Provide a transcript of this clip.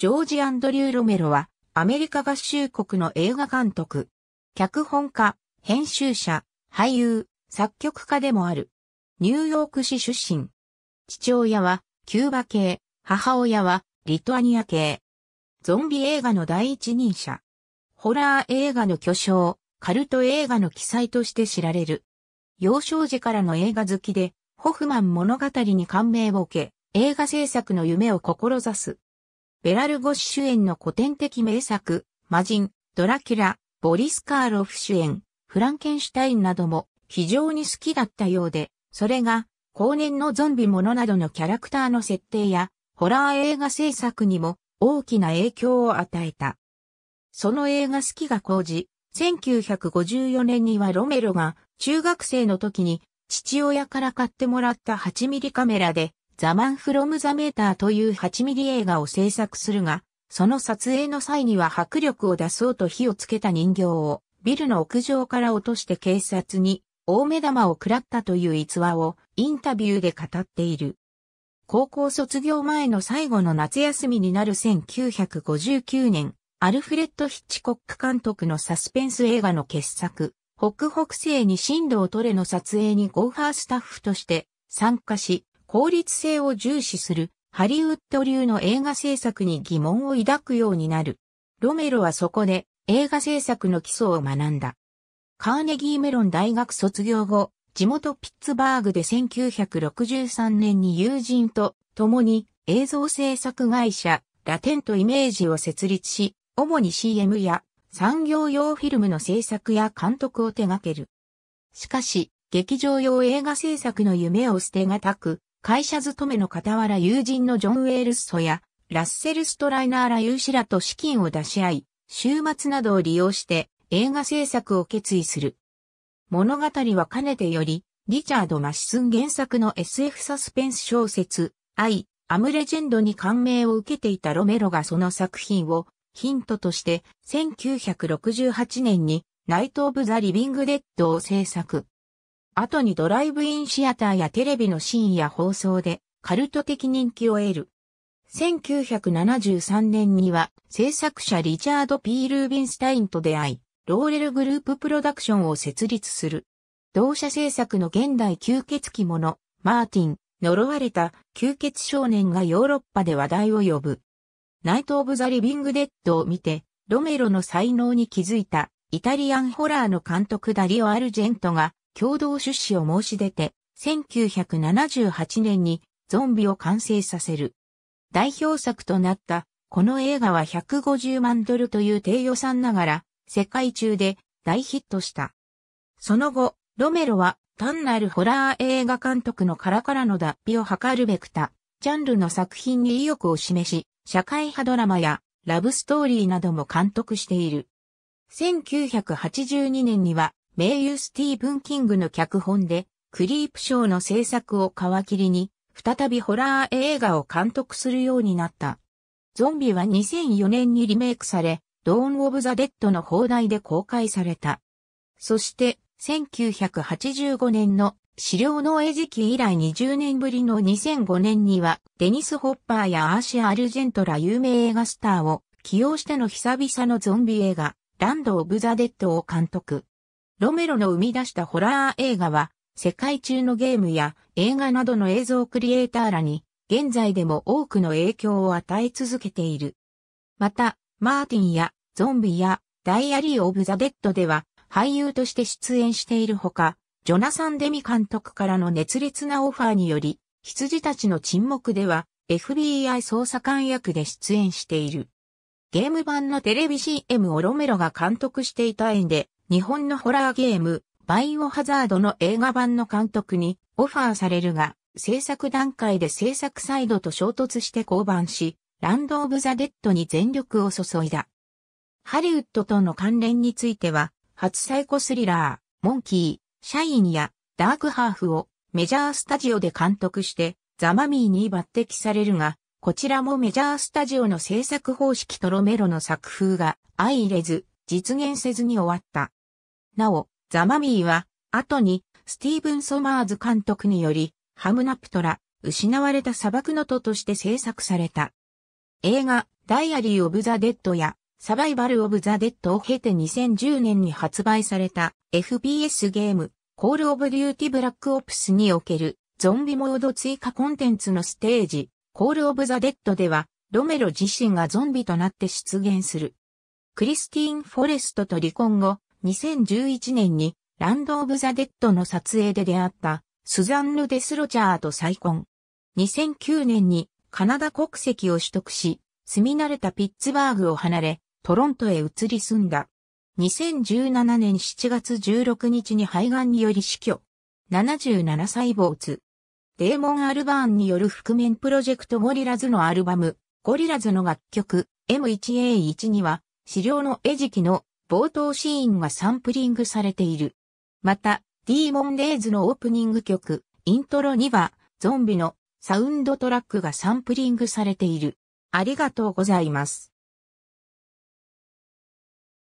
ジョージ・アンドリュー・ロメロは、アメリカ合衆国の映画監督、脚本家、編集者、俳優、作曲家でもある。ニューヨーク市出身。父親は、キューバ系、母親は、リトアニア系。ゾンビ映画の第一人者。ホラー映画の巨匠、カルト映画の記載として知られる。幼少時からの映画好きで、ホフマン物語に感銘を受け、映画制作の夢を志す。ベラルゴシ主演の古典的名作、魔人、ドラキュラ、ボリス・カーロフ主演、フランケンシュタインなども非常に好きだったようで、それが後年のゾンビものなどのキャラクターの設定やホラー映画制作にも大きな影響を与えた。その映画好きが講じ、1954年にはロメロが中学生の時に父親から買ってもらった8ミリカメラでザ・マン・フロム・ザ・メーターという8ミリ映画を制作するが、その撮影の際には迫力を出そうと火をつけた人形をビルの屋上から落として警察に大目玉を食らったという逸話をインタビューで語っている。高校卒業前の最後の夏休みになる1959年、アルフレッド・ヒッチコック監督のサスペンス映画の傑作、北北西に進路を取れの撮影にゴーファースタッフとして参加し、効率性を重視するハリウッド流の映画制作に疑問を抱くようになる。ロメロはそこで映画制作の基礎を学んだ。カーネギーメロン大学卒業後、地元ピッツバーグで1963年に友人と共に映像制作会社ラテントイメージを設立し、主に CM や産業用フィルムの制作や監督を手掛ける。しかし、劇場用映画制作の夢を捨てがたく、会社勤めの傍ら友人のジョン・ウェールスソや、ラッセル・ストライナーら有志らと資金を出し合い、週末などを利用して映画制作を決意する。物語はかねてより、リチャード・マシスン原作の SF サスペンス小説、愛、アムレジェンドに感銘を受けていたロメロがその作品をヒントとして1968年にナイト・オブ・ザ・リビング・デッドを制作。後にドライブインシアターやテレビのシーンや放送でカルト的人気を得る。1973年には制作者リチャード・ P・ ルービンスタインと出会い、ローレルグループプロダクションを設立する。同社制作の現代吸血鬼者、マーティン、呪われた吸血少年がヨーロッパで話題を呼ぶ。ナイト・オブ・ザ・リビング・デッドを見て、ロメロの才能に気づいたイタリアンホラーの監督ダリオ・アルジェントが共同出資を申し出て、1978年にゾンビを完成させる。代表作となったこの映画は150万ドルという低予算ながら世界中で大ヒットした。その後、ロメロは単なるホラー映画監督のカラカラの脱皮を図るべくた、ジャンルの作品に意欲を示し、社会派ドラマやラブストーリーなども監督している。1982年には名優スティーブン・キングの脚本で、クリープショーの制作を皮切りに、再びホラー映画を監督するようになった。ゾンビは2004年にリメイクされ、ドーン・オブ・ザ・デッドの放題で公開された。そして、1985年の資料の餌食以来20年ぶりの2005年には、デニス・ホッパーやアーシア・アルジェントら有名映画スターを起用しての久々のゾンビ映画、ランド・オブ・ザ・デッドを監督。ロメロの生み出したホラー映画は、世界中のゲームや映画などの映像クリエイターらに、現在でも多くの影響を与え続けている。また、マーティンやゾンビやダイアリー・オブ・ザ・デッドでは俳優として出演しているほか、ジョナサン・デミ監督からの熱烈なオファーにより、羊たちの沈黙では FBI 捜査官役で出演している。ゲーム版のテレビ CM をロメロが監督していた縁で、日本のホラーゲーム、バイオハザードの映画版の監督にオファーされるが、制作段階で制作サイドと衝突して降板し、ランド・オブ・ザ・デッドに全力を注いだ。ハリウッドとの関連については、初サイコスリラー、モンキー、シャインやダークハーフをメジャースタジオで監督してザ・マミーに抜擢されるが、こちらもメジャースタジオの制作方式とロメロの作風が相入れず、実現せずに終わった。なお、ザ・マミーは、後に、スティーブン・ソマーズ監督により、ハムナプトラ、失われた砂漠の都として制作された。映画、ダイアリー・オブ・ザ・デッドや、サバイバル・オブ・ザ・デッドを経て2010年に発売された FPS ゲーム、コール・オブ・デューティ・ブラック・オプスにおけるゾンビモード追加コンテンツのステージ、コール・オブ・ザ・デッドでは、ロメロ自身がゾンビとなって出現する。クリスティーン・フォレストと離婚後、2011年にランド・オブ・ザ・デッドの撮影で出会ったスザンヌ・デス・ロチャーと再婚。2009年にカナダ国籍を取得し、住み慣れたピッツバーグを離れ、トロントへ移り住んだ。2017年7月16日に肺がんにより死去。77歳主。デーモン・アルバーンによる覆面プロジェクトゴリラズのアルバム、ゴリラズの楽曲 M1A1 には、資料の餌食の冒頭シーンがサンプリングされている。また、ディーモンデイズのオープニング曲、イントロには、ゾンビのサウンドトラックがサンプリングされている。ありがとうございます。